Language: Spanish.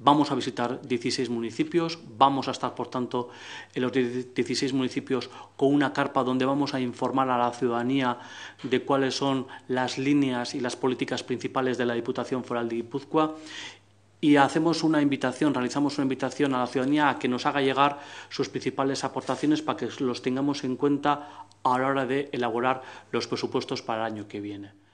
Vamos a visitar 16 municipios, vamos a estar, por tanto, en los 16 municipios con una carpa donde vamos a informar a la ciudadanía de cuáles son las líneas y las políticas principales de la Diputación Foral de Guipúzcoa y hacemos una invitación, realizamos una invitación a la ciudadanía a que nos haga llegar sus principales aportaciones para que los tengamos en cuenta a la hora de elaborar los presupuestos para el año que viene.